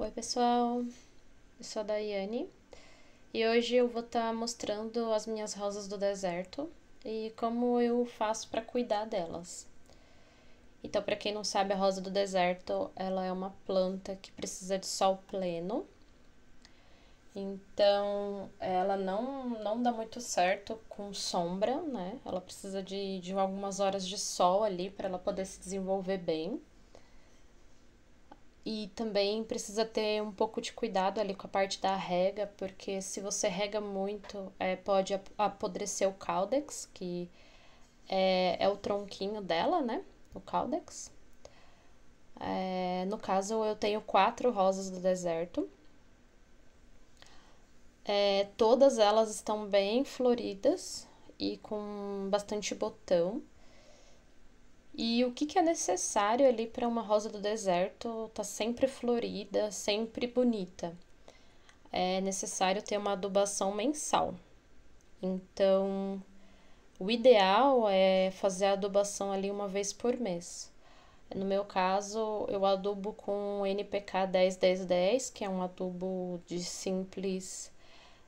Oi, pessoal. Eu sou a Daiane e hoje eu vou estar tá mostrando as minhas rosas do deserto e como eu faço para cuidar delas. Então, para quem não sabe, a rosa do deserto, ela é uma planta que precisa de sol pleno. Então, ela não, não dá muito certo com sombra, né? Ela precisa de, de algumas horas de sol ali para ela poder se desenvolver bem. E também precisa ter um pouco de cuidado ali com a parte da rega, porque se você rega muito, é, pode apodrecer o caudex, que é, é o tronquinho dela, né? O caudex. É, no caso, eu tenho quatro rosas do deserto. É, todas elas estão bem floridas e com bastante botão. E o que, que é necessário ali para uma rosa do deserto estar tá sempre florida, sempre bonita? É necessário ter uma adubação mensal. Então, o ideal é fazer a adubação ali uma vez por mês. No meu caso, eu adubo com NPK 101010, que é um adubo de simples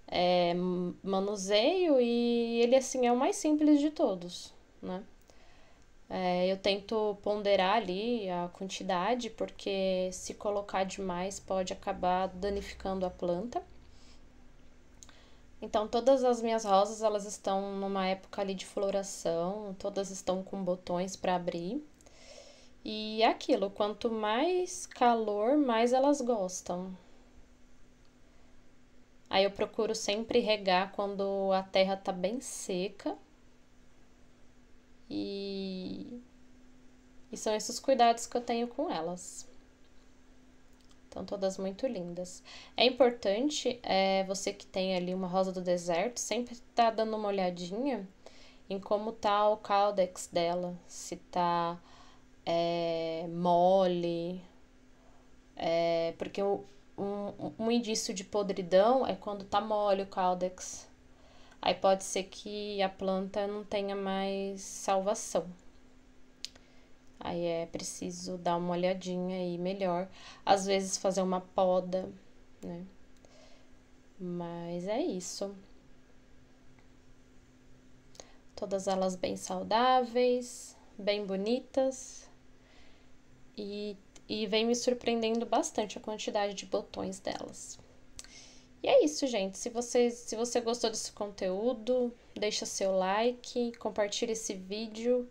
é, manuseio e ele assim é o mais simples de todos, né? É, eu tento ponderar ali a quantidade, porque se colocar demais pode acabar danificando a planta. Então, todas as minhas rosas, elas estão numa época ali de floração, todas estão com botões para abrir. E é aquilo, quanto mais calor, mais elas gostam. Aí eu procuro sempre regar quando a terra tá bem seca, e, e são esses cuidados que eu tenho com elas. Estão todas muito lindas. É importante é, você que tem ali uma rosa do deserto, sempre tá dando uma olhadinha em como tá o caldex dela. Se tá é, mole. É, porque o, um, um indício de podridão é quando tá mole o caldex, Aí pode ser que a planta não tenha mais salvação. Aí é preciso dar uma olhadinha aí melhor. Às vezes fazer uma poda, né? Mas é isso. Todas elas bem saudáveis, bem bonitas. E, e vem me surpreendendo bastante a quantidade de botões delas. E é isso, gente. Se você, se você gostou desse conteúdo, deixa seu like, compartilha esse vídeo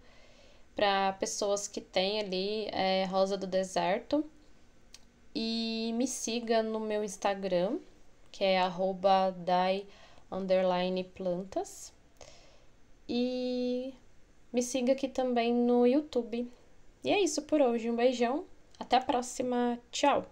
para pessoas que têm ali é, Rosa do Deserto. E me siga no meu Instagram, que é @die_plantas, E me siga aqui também no YouTube. E é isso por hoje. Um beijão. Até a próxima. Tchau!